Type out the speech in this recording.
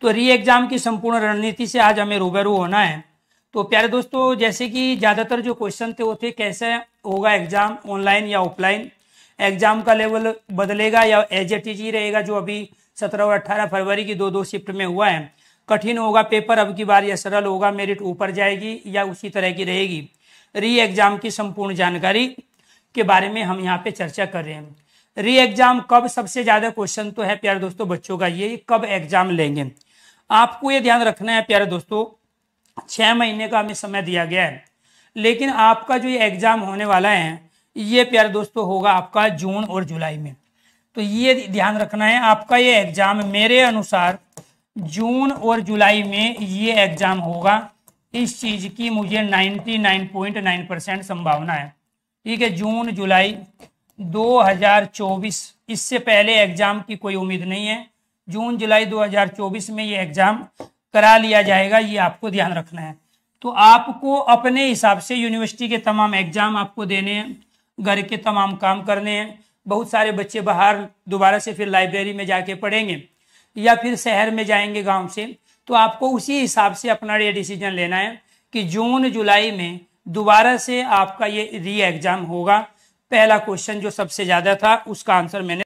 तो री एग्जाम की संपूर्ण रणनीति से आज हमें रूबरू होना है तो प्यारे दोस्तों जैसे कि ज़्यादातर जो क्वेश्चन थे वो थे कैसे होगा exam online or offline exam का लेवल बदलेगा या एज ए टी जी रहेगा जो अभी सत्रह और अट्ठारह फरवरी की दो दो शिफ्ट में हुआ है कठिन होगा पेपर अब की बार या सरल होगा मेरिट ऊपर जाएगी या उसी तरह की रहेगी री एग्जाम की संपूर्ण जानकारी के बारे में हम यहाँ पे चर्चा कर रहे हैं री एग्जाम कब सबसे ज्यादा क्वेश्चन तो है प्यार दोस्तों बच्चों का ये कब एग्जाम लेंगे आपको ये ध्यान रखना है प्यारे दोस्तों छह महीने का हमें समय दिया गया है लेकिन आपका जो ये एग्ज़ाम होने वाला है ये प्यारे दोस्तों होगा आपका जून और जुलाई में तो ये ध्यान रखना है आपका ये एग्ज़ाम मेरे अनुसार जून और जुलाई में ये एग्ज़ाम होगा इस चीज़ की मुझे 99.9 परसेंट संभावना है ठीक है जून जुलाई 2024 इससे पहले एग्ज़ाम की कोई उम्मीद नहीं है जून जुलाई 2024 में ये एग्जाम करा लिया जाएगा ये आपको ध्यान रखना है तो आपको अपने हिसाब से यूनिवर्सिटी के तमाम एग्जाम आपको देने हैं घर के तमाम काम करने हैं बहुत सारे बच्चे बाहर दोबारा से फिर लाइब्रेरी में जाके पढ़ेंगे या फिर शहर में जाएंगे गांव से तो आपको उसी हिसाब से अपना ये डिसीजन लेना है कि जून जुलाई में दोबारा से आपका ये री एग्जाम होगा पहला क्वेश्चन जो सबसे ज़्यादा था उसका आंसर मैंने